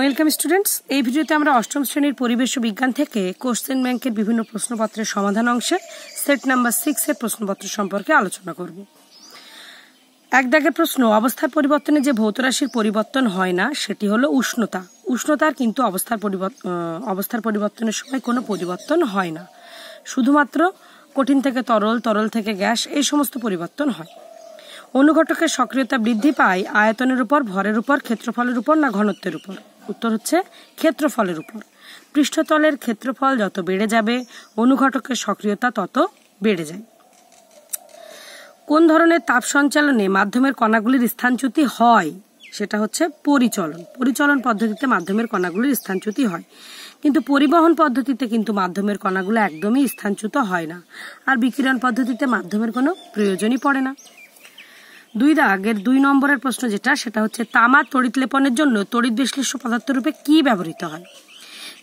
Welcome students এই ভিডিওতে আমরা অষ্টম শ্রেণীর পরিবেশ ও বিজ্ঞান থেকে কোশ্চেন ব্যাংকের বিভিন্ন প্রশ্নপত্রের সমাধান অংশে সেট নাম্বার সিক্সের প্রশ্নপত্র সম্পর্কে আলোচনা করব এক দাগের প্রশ্ন অবস্থার পরিবর্তনে যে ভৌতরাশির পরিবর্তন হয় না সেটি হলো উষ্ণতা উষ্ণতার কিন্তু অবস্থার পরিবর্তন অবস্থার পরিবর্তনের সময় কোনো পরিবর্তন হয় না শুধুমাত্র কঠিন থেকে তরল তরল থেকে গ্যাস এই সমস্ত পরিবর্তন হয় অনুঘটকের সক্রিয়তা বৃদ্ধি পায় আয়তনের উপর ভরের উপর ক্ষেত্রফলের উপর না ঘনত্বের উপর উত্তর হচ্ছে ক্ষেত্রফলের উপর পৃষ্ঠতলের ক্ষেত্রফল যত বেড়ে যাবে অনুঘটকের সক্রিয়তা তত বেড়ে যায় কোন ধরনের তাপ সঞ্চালনে মাধ্যমের কণাগুলির স্থানচ্যুতি হয় সেটা হচ্ছে পরিচলন পরিচলন পদ্ধতিতে মাধ্যমের কণাগুলির স্থানচ্যুতি হয় কিন্তু পরিবহন পদ্ধতিতে কিন্তু মাধ্যমের কণাগুলো একদমই স্থানচ্যুত হয় না আর বিকিরণ পদ্ধতিতে মাধ্যমের কোনো প্রয়োজনই পড়ে না দুই দাগের দুই নম্বরের প্রশ্ন যেটা সেটা হচ্ছে তামা তড়িৎ লেপনের জন্য তড়িৎ বিশ্লেষ্য পদার্থরূপে কি ব্যবহৃত হয়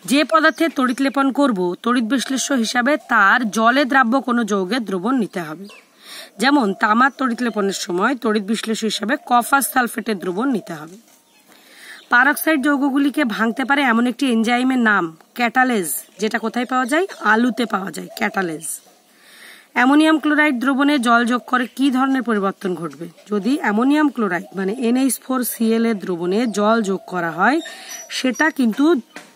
যে পদার্থে তড়িৎ লেপন করব তড়িৎ বিশ্লেষ্য হিসাবে তার জলে দ্রাব্য কোনো যৌগের দ্রবণ নিতে হবে যেমন তামার তড়িৎ লেপনের সময় তড়িৎ বিশ্লেষ্য হিসাবে কফাস সালফেটের দ্রবণ নিতে হবে পারক্সাইড যৌগগুলিকে ভাঙতে পারে এমন একটি এনজাইমের নাম ক্যাটালেজ যেটা কোথায় পাওয়া যায় আলুতে পাওয়া যায় ক্যাটালেজ অ্যামোনিয়াম ক্লোরাইড দ্রবণে জল যোগ করে কি ধরনের পরিবর্তন ঘটবে যদি অ্যামোনিয়াম ক্লোরাইড মানে এনএইচ ফোর সিএল এর দ্রবণে জল যোগ করা হয় সেটা কিন্তু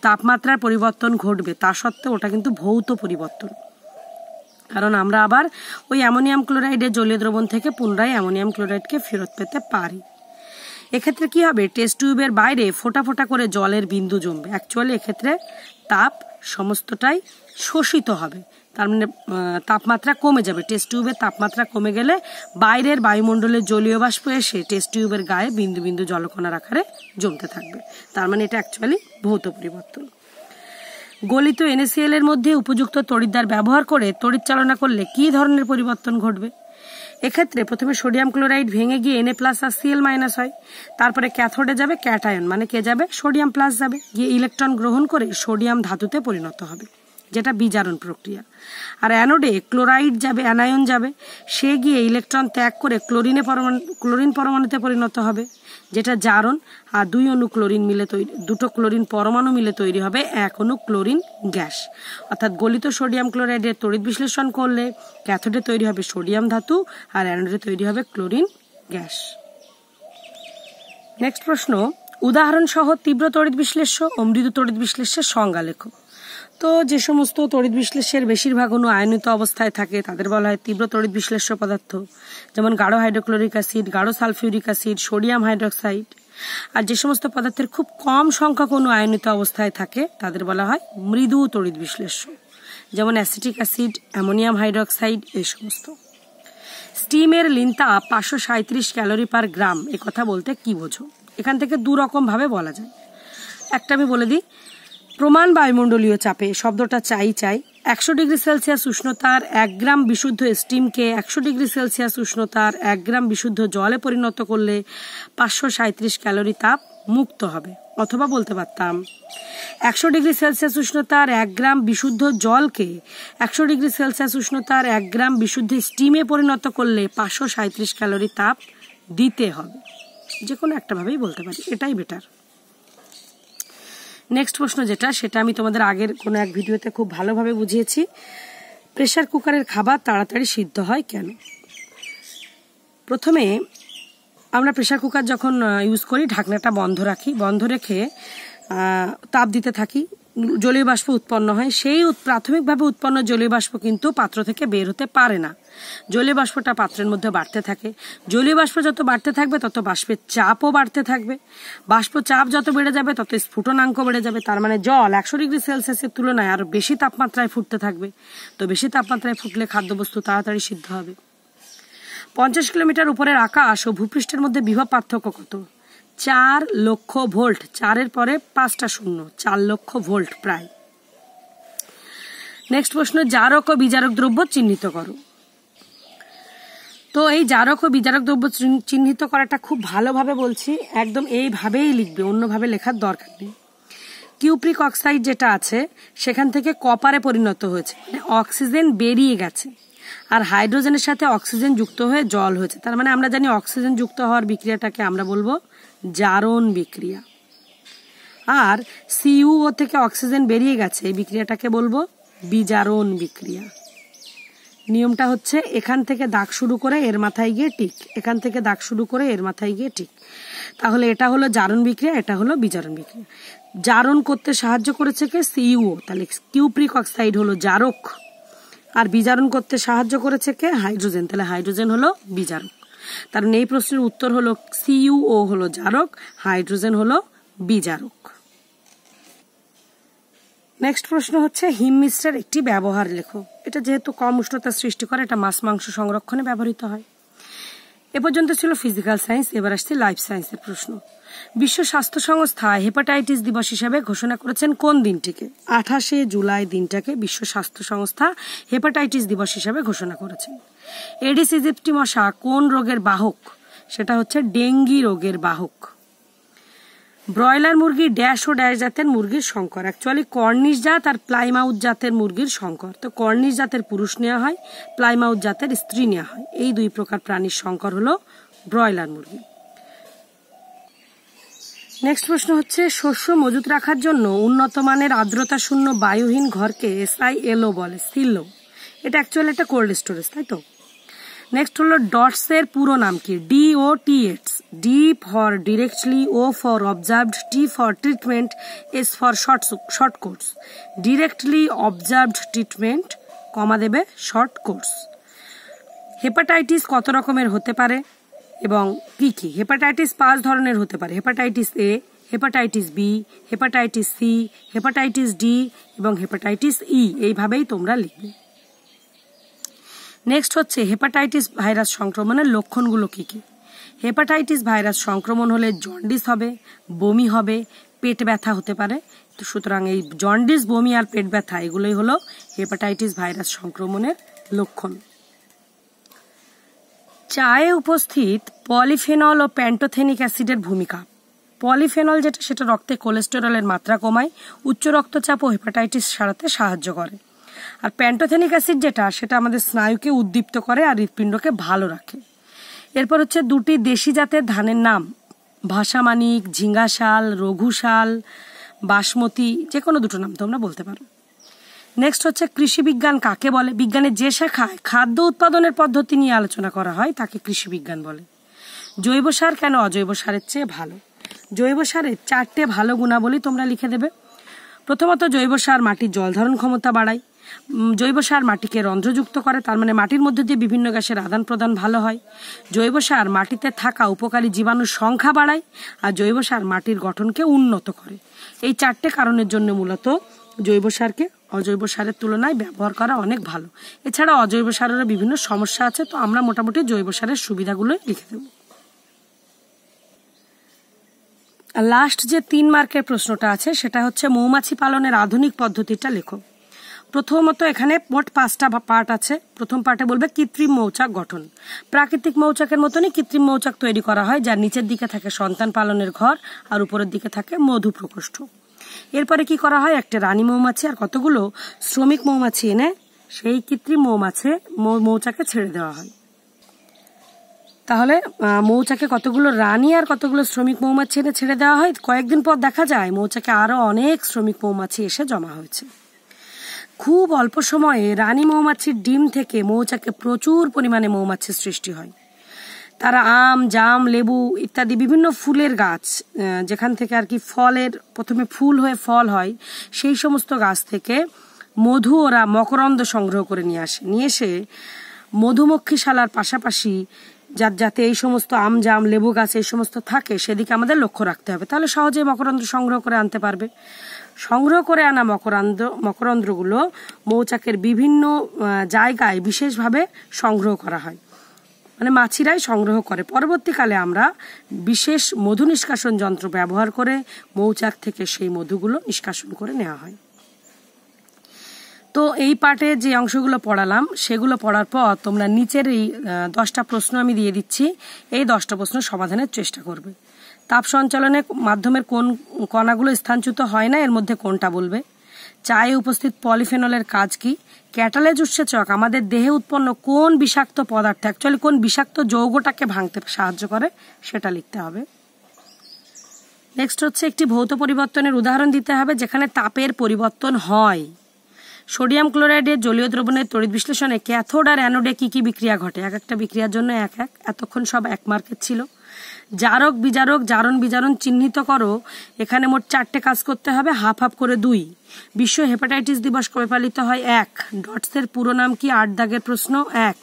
তাপমাত্রার পরিবর্তন ঘটবে তা সত্ত্বেও ওটা কিন্তু ভৌত পরিবর্তন কারণ আমরা আবার ওই অ্যামোনিয়াম ক্লোরাইডের জলীয় দ্রবণ থেকে পুনরায় অ্যামোনিয়াম ক্লোরাইডকে ফেরত পেতে পারি এক্ষেত্রে কি হবে টেস্ট টিউবের বাইরে ফোটা ফোটা করে জলের বিন্দু জমবে অ্যাকচুয়ালি এক্ষেত্রে তাপ সমস্তটাই শোষিত হবে তার মানে তাপমাত্রা কমে যাবে টেস্ট টিউবের তাপমাত্রা কমে গেলে বাইরের বায়ুমণ্ডলের জলীয় বাষ্প এসে টেস্ট টিউবের গায়ে বিন্দু বিন্দু জলকণার আকারে জমতে থাকবে তার মানে এটা অ্যাকচুয়ালি ভৌত পরিবর্তন গলিত এনএসিএল এর মধ্যে উপযুক্ত তড়িদ্দার ব্যবহার করে তড়িৎ চালনা করলে কি ধরনের পরিবর্তন ঘটবে এক্ষেত্রে প্রথমে সোডিয়াম ক্লোরাইড ভেঙে গিয়ে এনএ প্লাস আর সিএল মাইনাস হয় তারপরে ক্যাথোডে যাবে ক্যাটায়ন মানে কে যাবে সোডিয়াম প্লাস যাবে গিয়ে ইলেকট্রন গ্রহণ করে সোডিয়াম ধাতুতে পরিণত হবে যেটা বিজারণ প্রক্রিয়া আর অ্যানোডে ক্লোরাইড যাবে অ্যানায়ন যাবে সে গিয়ে ইলেকট্রন ত্যাগ করে ক্লোরিনে পরমাণু ক্লোরিন পরমাণুতে পরিণত হবে যেটা জারণ আর দুই অণু ক্লোরিন মিলে তৈরি দুটো ক্লোরিন পরমাণু মিলে তৈরি হবে এক অণু ক্লোরিন গ্যাস অর্থাৎ গলিত সোডিয়াম ক্লোরাইডের তড়িৎ বিশ্লেষণ করলে ক্যাথোডে তৈরি হবে সোডিয়াম ধাতু আর অ্যানোডে তৈরি হবে ক্লোরিন গ্যাস নেক্সট প্রশ্ন উদাহরণসহ তীব্র তড়িৎ বিশ্লেষ্য ও মৃদু তড়িৎ বিশ্লেষ্যের সংজ্ঞা লেখক তো যে সমস্ত তড়িৎ বিশ্লেষের বেশিরভাগ অনু আয়নিত অবস্থায় থাকে তাদের বলা হয় তীব্র তড়িৎ বিশ্লেষ্য পদার্থ যেমন গাঢ় হাইড্রোক্লোরিক অ্যাসিড গাঢ় সালফিউরিক অ্যাসিড সোডিয়াম হাইড্রোক্সাইড আর যে সমস্ত পদার্থের খুব কম সংখ্যক অনু আয়নিত অবস্থায় থাকে তাদের বলা হয় মৃদু তড়িৎ বিশ্লেষ্য যেমন অ্যাসিটিক অ্যাসিড অ্যামোনিয়াম হাইড্রোক্সাইড এই সমস্ত স্টিমের লিনতা পাঁচশো সাঁত্রিশ ক্যালোরি পার গ্রাম কথা বলতে কি বোঝো এখান থেকে দু ভাবে বলা যায় একটা আমি বলে দিই প্রমাণ বায়ুমণ্ডলীয় চাপে শব্দটা চাই চাই একশো ডিগ্রি সেলসিয়াস উষ্ণতার এক গ্রাম বিশুদ্ধ স্টিমকে একশো ডিগ্রি সেলসিয়াস উষ্ণতার এক গ্রাম বিশুদ্ধ জলে পরিণত করলে পাঁচশো সাঁত্রিশ ক্যালোরি তাপ মুক্ত হবে অথবা বলতে পারতাম একশো ডিগ্রি সেলসিয়াস উষ্ণতার এক গ্রাম বিশুদ্ধ জলকে একশো ডিগ্রি সেলসিয়াস উষ্ণতার এক গ্রাম বিশুদ্ধ স্টিমে পরিণত করলে পাঁচশো সাঁত্রিশ ক্যালোরি তাপ দিতে হবে যে কোনো একটাভাবেই বলতে পারি এটাই বেটার নেক্সট প্রশ্ন যেটা সেটা আমি তোমাদের আগের কোনো এক ভিডিওতে খুব ভালোভাবে বুঝিয়েছি প্রেশার কুকারের খাবার তাড়াতাড়ি সিদ্ধ হয় কেন প্রথমে আমরা প্রেশার কুকার যখন ইউজ করি ঢাকনাটা বন্ধ রাখি বন্ধ রেখে তাপ দিতে থাকি জলীয় বাষ্প উৎপন্ন হয় সেই প্রাথমিকভাবে উৎপন্ন জলীয় বাষ্প কিন্তু পাত্র থেকে বের হতে পারে না জলীয় বাষ্পটা পাত্রের মধ্যে বাড়তে থাকে জলীয় বাষ্প যত বাড়তে থাকবে তত বাষ্পের চাপও বাড়তে থাকবে বাষ্প চাপ যত বেড়ে যাবে তত স্ফুটনাঙ্ক বেড়ে যাবে তার মানে জল একশো ডিগ্রি সেলসিয়াসের তুলনায় আরও বেশি তাপমাত্রায় ফুটতে থাকবে তো বেশি তাপমাত্রায় ফুটলে খাদ্যবস্তু তাড়াতাড়ি সিদ্ধ হবে পঞ্চাশ কিলোমিটার উপরের আকাশ ও ভূপৃষ্ঠের মধ্যে বিভব পার্থক্য কত চার লক্ষ ভোল্ট চারের পরে পাঁচটা শূন্য চার লক্ষ ভোল্ট প্রায় নেক্সট প্রশ্ন জারক ও বিজারক দ্রব্য চিহ্নিত করো তো এই জারক ও বিজারক দ্রব্য চিহ্নিত করাটা খুব ভালোভাবে বলছি একদম এইভাবেই লিখবে অন্যভাবে লেখার দরকার নেই কিউপ্রিক অক্সাইড যেটা আছে সেখান থেকে কপারে পরিণত হয়েছে মানে অক্সিজেন বেরিয়ে গেছে আর হাইড্রোজেনের সাথে অক্সিজেন যুক্ত হয়ে জল হয়েছে তার মানে আমরা জানি অক্সিজেন যুক্ত হওয়ার বিক্রিয়াটাকে আমরা বলবো জারণ বিক্রিয়া আর সিইউও থেকে অক্সিজেন বেরিয়ে গেছে এই বিক্রিয়াটাকে বলবো বিজারণ বিক্রিয়া নিয়মটা হচ্ছে এখান থেকে দাগ শুরু করে এর মাথায় গিয়ে টিক এখান থেকে দাগ শুরু করে এর মাথায় গিয়ে টিক তাহলে এটা হলো জারণ বিক্রিয়া এটা হলো বিজারণ বিক্রিয়া জারণ করতে সাহায্য করেছে কে সিইউও তাহলে কিউপ্রিক অক্সাইড হলো জারক আর বিজারণ করতে সাহায্য করেছে কে হাইড্রোজেন তাহলে হাইড্রোজেন হলো বিজারক তার এই প্রশ্নের উত্তর হলো ও হলো জারক হাইড্রোজেন হলো বিজারক নেক্সট প্রশ্ন হচ্ছে হিম মিশ্রের একটি ব্যবহার লেখো এটা যেহেতু কম উষ্ণতা সৃষ্টি করে এটা মাছ মাংস সংরক্ষণে ব্যবহৃত হয় এ পর্যন্ত ছিল ফিজিক্যাল সায়েন্স এবার আসছে লাইফ সায়েন্সের প্রশ্ন বিশ্ব স্বাস্থ্য সংস্থা হেপাটাইটিস দিবস হিসাবে ঘোষণা করেছেন কোন দিনটিকে আঠাশে জুলাই দিনটাকে বিশ্ব স্বাস্থ্য সংস্থা হেপাটাইটিস দিবস হিসাবে ঘোষণা করেছেন এডিস ইজিপ্টি মশা কোন রোগের বাহক সেটা হচ্ছে ডেঙ্গি রোগের বাহক ব্রয়লার মুরগি ড্যাশ ও ড্যাশ জাতের মুরগির শঙ্কর অ্যাকচুয়ালি কর্নিশ জাত আর প্লাইমাউথ জাতের মুরগির শঙ্কর তো কর্নিশ জাতের পুরুষ নেওয়া হয় প্লাইমাউথ জাতের স্ত্রী নেওয়া হয় এই দুই প্রকার প্রাণীর শঙ্কর হলো ব্রয়লার মুরগি নেক্সট প্রশ্ন হচ্ছে শস্য মজুত রাখার জন্য উন্নত মানের আর্দ্রতা শূন্য বায়ুহীন ঘরকে এলো বলে সিলো এটা অ্যাকচুয়ালি একটা কোল্ড স্টোরেজ তাই তো নেক্সট হলো ডটস এর পুরো নাম কি D O T it's D for directly O for observed T for treatment S for short short course directly observed treatment comma দেবে শর্ট কোর্স হেপাটাইটিস কত রকমের হতে পারে এবং কি কি হেপাটাইটিস পাঁচ ধরনের হতে পারে hepatitis A hepatitis B hepatitis C hepatitis D এবং হেপাটাইটিস ই e। এইভাবেই তোমরা লিখবে নেক্সট হচ্ছে হেপাটাইটিস ভাইরাস সংক্রমণের লক্ষণগুলো কী কী হেপাটাইটিস ভাইরাস সংক্রমণ হলে জন্ডিস হবে বমি হবে পেট ব্যথা হতে পারে তো সুতরাং এই জন্ডিস বমি আর পেট ব্যথা এগুলোই হলো হেপাটাইটিস ভাইরাস সংক্রমণের লক্ষণ চায়ে উপস্থিত পলিফেনল ও প্যান্টোথেনিক অ্যাসিডের ভূমিকা পলিফেনল যেটা সেটা রক্তে কোলেস্টেরলের মাত্রা কমায় উচ্চ রক্তচাপ ও হেপাটাইটিস সারাতে সাহায্য করে আর প্যান্টোথেনিক অ্যাসিড যেটা সেটা আমাদের স্নায়ুকে উদ্দীপ্ত করে আর হৃৎপিণ্ডকে ভালো রাখে এরপর হচ্ছে দুটি দেশি জাতের ধানের নাম ভাষামানিক ঝিঙ্গাশাল রঘুশাল বাসমতি যে কোনো দুটো নাম তোমরা বলতে পারো নেক্সট হচ্ছে কৃষি বিজ্ঞান কাকে বলে বিজ্ঞানের যে শাখায় খাদ্য উৎপাদনের পদ্ধতি নিয়ে আলোচনা করা হয় তাকে কৃষি বিজ্ঞান বলে জৈব সার কেন অজৈব সারের চেয়ে ভালো জৈব সারের চারটে ভালো গুণাবলী তোমরা লিখে দেবে প্রথমত জৈব সার মাটির জল ধারণ ক্ষমতা বাড়ায় জৈব সার মাটিকে রন্ধ্রযুক্ত করে তার মানে মাটির মধ্যে দিয়ে বিভিন্ন গ্যাসের আদান প্রদান ভালো হয় জৈব সার মাটিতে থাকা উপকারী জীবাণুর সংখ্যা বাড়ায় আর জৈব সার মাটির গঠনকে উন্নত করে এই চারটে কারণের জন্য মূলত জৈব সারকে অজৈব সারের তুলনায় ব্যবহার করা অনেক ভালো এছাড়া অজৈব সারেরও বিভিন্ন সমস্যা আছে তো আমরা মোটামুটি জৈব সারের সুবিধাগুলোই লিখে দেব লাস্ট যে তিন মার্কের প্রশ্নটা আছে সেটা হচ্ছে মৌমাছি পালনের আধুনিক পদ্ধতিটা লেখক প্রথমত এখানে মোট পাঁচটা পার্ট আছে প্রথম পার্টে বলবে কৃত্রিম মৌচাক গঠন প্রাকৃতিক মৌচাকের মতনই কৃত্রিম মৌচাক তৈরি করা হয় যার নিচের দিকে থাকে সন্তান পালনের ঘর আর উপরের দিকে থাকে মধু প্রকোষ্ঠ এরপরে কি করা হয় একটা রানী মৌমাছি আর কতগুলো শ্রমিক মৌমাছি এনে সেই কৃত্রিম মৌমাছে মৌচাকে ছেড়ে দেওয়া হয় তাহলে মৌচাকে কতগুলো রানী আর কতগুলো শ্রমিক মৌমাছি এনে ছেড়ে দেওয়া হয় কয়েকদিন পর দেখা যায় মৌচাকে আরও অনেক শ্রমিক মৌমাছি এসে জমা হয়েছে খুব অল্প সময়ে রানী মৌমাছির ডিম থেকে মৌচাকে প্রচুর পরিমাণে মৌমাছির সৃষ্টি হয় তারা আম জাম লেবু ইত্যাদি বিভিন্ন ফুলের গাছ যেখান থেকে আর কি ফলের প্রথমে ফুল হয়ে ফল হয় সেই সমস্ত গাছ থেকে মধু ওরা মকরন্দ সংগ্রহ করে নিয়ে আসে নিয়ে এসে মধুমক্ষীশালার পাশাপাশি যার যাতে এই সমস্ত আম জাম লেবু গাছ এই সমস্ত থাকে সেদিকে আমাদের লক্ষ্য রাখতে হবে তাহলে সহজে মকরন্দ সংগ্রহ করে আনতে পারবে সংগ্রহ করে আনা মকরান্দ্র মকরন্দ্রগুলো মৌচাকের বিভিন্ন জায়গায় বিশেষভাবে সংগ্রহ করা হয় মানে মাছিরাই সংগ্রহ করে পরবর্তীকালে আমরা বিশেষ মধু নিষ্কাশন যন্ত্র ব্যবহার করে মৌচাক থেকে সেই মধুগুলো নিষ্কাশন করে নেওয়া হয় তো এই পার্টে যে অংশগুলো পড়ালাম সেগুলো পড়ার পর তোমরা নিচের এই দশটা প্রশ্ন আমি দিয়ে দিচ্ছি এই দশটা প্রশ্ন সমাধানের চেষ্টা করবে তাপ সঞ্চালনের মাধ্যমের কোন কণাগুলো স্থানচ্যুত হয় না এর মধ্যে কোনটা বলবে চায়ে উপস্থিত পলিফেনলের কাজ কি ক্যাটালেজ উৎসেচক আমাদের দেহে উৎপন্ন কোন বিষাক্ত পদার্থ অ্যাকচুয়ালি কোন বিষাক্ত যৌগটাকে ভাঙতে সাহায্য করে সেটা লিখতে হবে নেক্সট হচ্ছে একটি ভৌত পরিবর্তনের উদাহরণ দিতে হবে যেখানে তাপের পরিবর্তন হয় সোডিয়াম ক্লোরাইডের জলীয় দ্রবণের তড়িৎ বিশ্লেষণে ক্যাথোড আর অ্যানোডে কী কী বিক্রিয়া ঘটে এক একটা বিক্রিয়ার জন্য এক এক এতক্ষণ সব এক মার্কেট ছিল জারক বিজারক জারণ বিজারণ চিহ্নিত করো এখানে মোট চারটে কাজ করতে হবে হাফ হাফ করে দুই বিশ্ব হেপাটাইটিস দিবস কবে পালিত হয় এক ডটসের পুরো নাম কি আট দাগের প্রশ্ন এক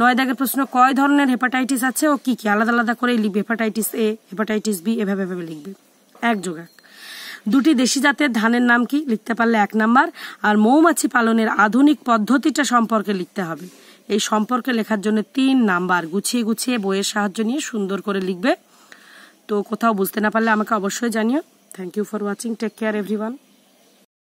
নয় দাগের প্রশ্ন কয় ধরনের হেপাটাইটিস আছে ও কি কি আলাদা আলাদা করে লিখবে হেপাটাইটিস এ হেপাটাইটিস বি এভাবে এভাবে লিখবে এক যোগ এক দুটি দেশি জাতের ধানের নাম কি লিখতে পারলে এক নাম্বার আর মৌমাছি পালনের আধুনিক পদ্ধতিটা সম্পর্কে লিখতে হবে এই সম্পর্কে লেখার জন্য তিন নাম্বার গুছিয়ে গুছিয়ে বইয়ের সাহায্য নিয়ে সুন্দর করে লিখবে তো কোথাও বুঝতে না পারলে আমাকে অবশ্যই জানিও thank you for watching take care everyone